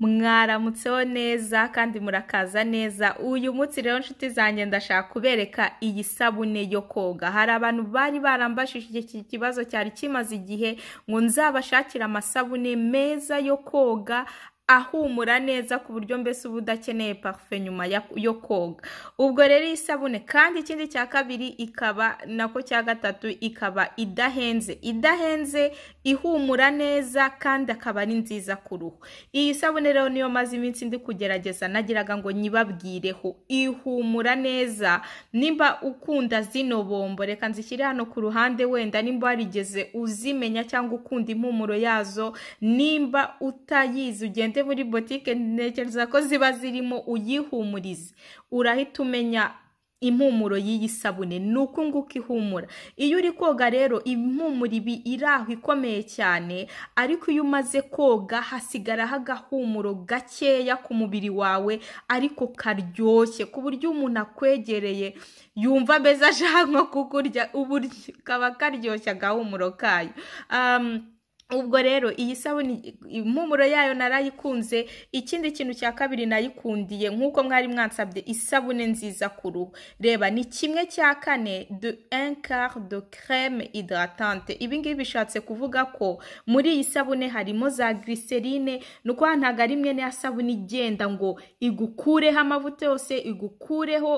mwaramutseho neza kandi murakaza neza uyu munsi rero nshuti zanjye ndashaka kubereka iyi sabune yo koga hari abantu bari barambashije iki kibazo cyari kimaze igihe ngo nzabashakire amasabune meza yo koga ahumura neza ku buryo mbese uba udakeneye parufe nyuma yo koga ubwo rero iyi sabune kandi ikindi cya kabiri ikaba nako cya gatatu ikaba idahenze idahenze ihumura neza kandi akaba ari nziza ku ruhu iyi sabune rero niyo maze iminsi ndi kugerageza nagiraga ngo nyibabwireho ihumura neza nimba ukunda zino bombo reka nzishyire hano ku ruhande wenda nimba warigeze uzimenya cyangwa ukunda impumuro yazo nimba utayizi ugenda ujye muri botike ntekereza ko ziba zirimo uyihumurize urahita umenya impumuro y'iyi sabune ni uku nguko ihumura iyo uri koga rero impumuro ibi iri ikomeye cyane ariko iyo umaze koga hasigaraho agahumuro gakeya ku mubiri wawe ariko karyoshye ku buryo umuntu akwegereye yumva ameze ashaka nko kukurya ubu kaba karyoshye agahumuro kayo um, ubwo rero iyi sabune impumuro yayo narayikunze ikindi kintu cya kabiri nayikundiye nk'uko mwari mwansabye isabune nziza ku ruhu reba ni kimwe cya kane de enkar de creme hydratante ibi bishatse kuvuga ko muri iyi sabune harimo za glycerine ni ukuvuga ntabwo ari imwe niya sabune igenda ngo igukureho amavuta yose igukureho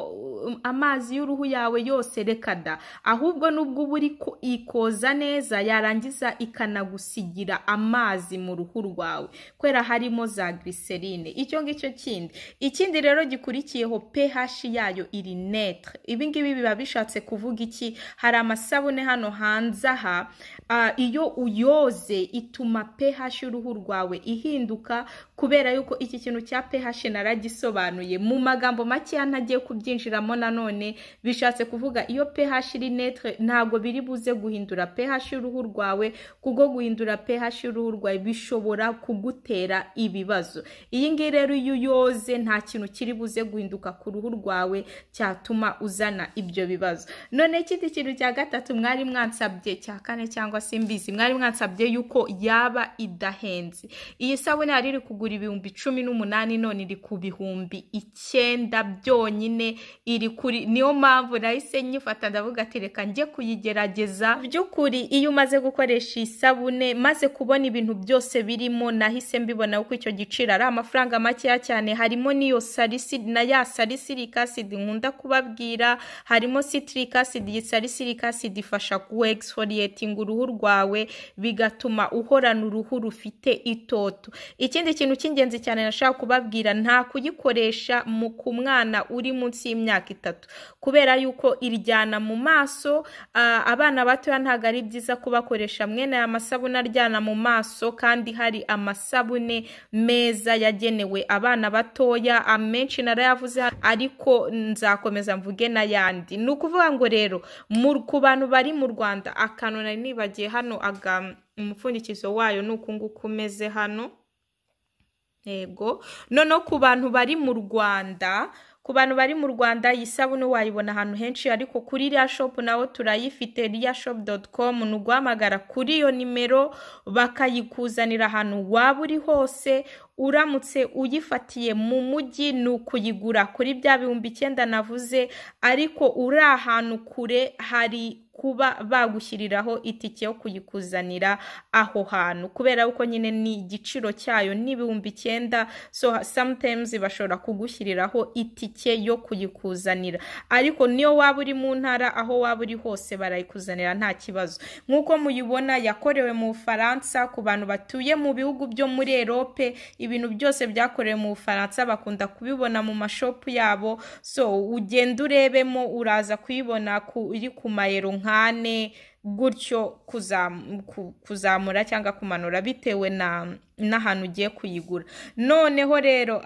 um, amazi y'uruhu yawe yose reka da ahubwo nubwo uba uri ikoza neza yarangiza ikanagusiga gusigira amazi mu ruhu rwawe kubera harimo za glycerine icyo ngicyo kindi ikindi rero gikurikiyeho pH yayo iri netre ibi ngibi biba bishatse kuvuga iki hari amasabune hano hanze aha ah, iyo uyoze ituma pH y'uruhu rwawe ihinduka kubera yuko iki kintu cya pH naragisobanuye mu magambo makeya ntagiye kubyinjiramo nanone bishatse kuvuga iyo pH iri netre ntabwo biri buze guhindura pH y'uruhu rwawe kuko guhindura kwandura pH y'uruhu rwawe bishobora kugutera ibibazo iyi ngiyi rero iyo uyoze nta kintu kiri buze guhinduka ku ruhu rwawe cyatuma uzana ibyo bibazo none ikindi kintu cya gatatu mwari mwansabye cya kane cyangwa se mbizi mwari mwansabye yuko yaba idahenze iyi sabune yari iri kugura ibihumbi cumi n'umunani none iri ku bihumbi icyenda byonyine iri kuri niyo mpamvu nahise nyifata ndavuga ati njye kuyigerageza by'ukuri iyo umaze gukoresha iyi sabune maze kubona ibintu byose birimo nahise mbibona uko icyo giciro ari amafaranga makeya cyane harimo n'iyo sarisiri na ya sarisirike acid nkunda kubabwira harimo citric acid iyi sarisirike acid ifasha kuexfoliatinga uruhu rwawe bigatuma uhorana uruhu rufite itoto ikindi kintu cy'ingenzi cyane nashaka kubabwira nta kuyikoresha mu ku mwana uri munsi y'imyaka itatu kubera yuko iryana mu maso ah, abana batoya ntabwo ari byiza kubakoresha mwene aya masabune aryana mu maso kandi hari amasabune meza yagenewe abana batoya amenshi narayavuze ariko nzakomeza mvuge n'ayandi ni ukuvuga ngo rero ku bantu bari mu rwanda akantu nari nibagiye hano aga umupfundikizo wayo ni uku nguku umeze hano yego noneho ku bantu bari mu rwanda ku bantu bari mu rwanda iyi sabune wayibona ahantu henshi ariko kuri iriya shopu nawe turayifite iriya shopu doti komu ni uguhamagara kuri iyo nimero bakayikuzanira ahantu waba uri hose uramutse uyifatiye mu mujyi ni ukuyigura kuri bya bihumbi icyenda navuze ariko uri ahantu kure hari kuba bagushyiriraho itike yo kuyikuzanira aho hantu kubera ko nyine ni igiciro cyayo ni ibihumbi icyenda so sometimes bashobora kugushyiriraho itike yo kuyikuzanira ariko niyo waba uri mu ntara aho waba uri hose barayikuzanira nta kibazo nk'uko muyibona yakorewe mu bufaransa ku bantu batuye mu bihugu byo muri erope ibintu byose byakorewe mu bufaransa bakunda kubibona mu mashopu yabo so ugenda urebemo uraza kuyibona iri ku mayero nk'ane gutyo kuzamura cyangwa kumanura bitewe n'ahantu ugiye kuyigura noneho rero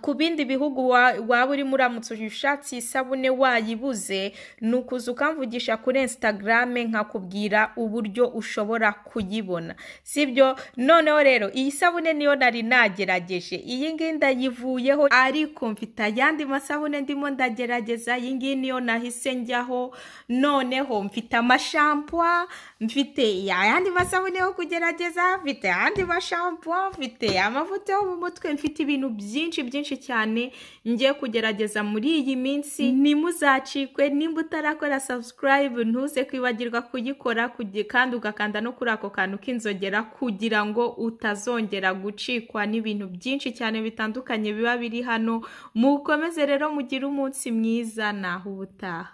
ku bindi bihugu waba urimo uramutse ushatse isabune wayibuze ni ukuza ukamvugisha kuri Instagram nkakubwira uburyo ushobora kuyibona sibyo noneho rero iyi sabune niyo nari nagerageje iyi ngiyi ndayivuyeho ariko mfite ayandi masabune ndimo ndagerageza iyi ngiyi niyo nahise njyaho noneho mfite amashampwa mfite ayandi masabune yo kugerageza mfite ayandi mashampwa mfite amavuta yo mu mutwe mfite ibintu byinshi byinshi cyane ngiye kugerageza muri iyi minsi ntimuzacikwe nimba utarakora subscribe ntuze kwibagirwa kuyikora kandi ugakanda no kuri ako kantu k'inzogera kugira ngo utazongera gucikwa n'ibintu byinshi cyane bitandukanye biba biri hano mukomeze rero mugire umunsi mwiza naho ubutaha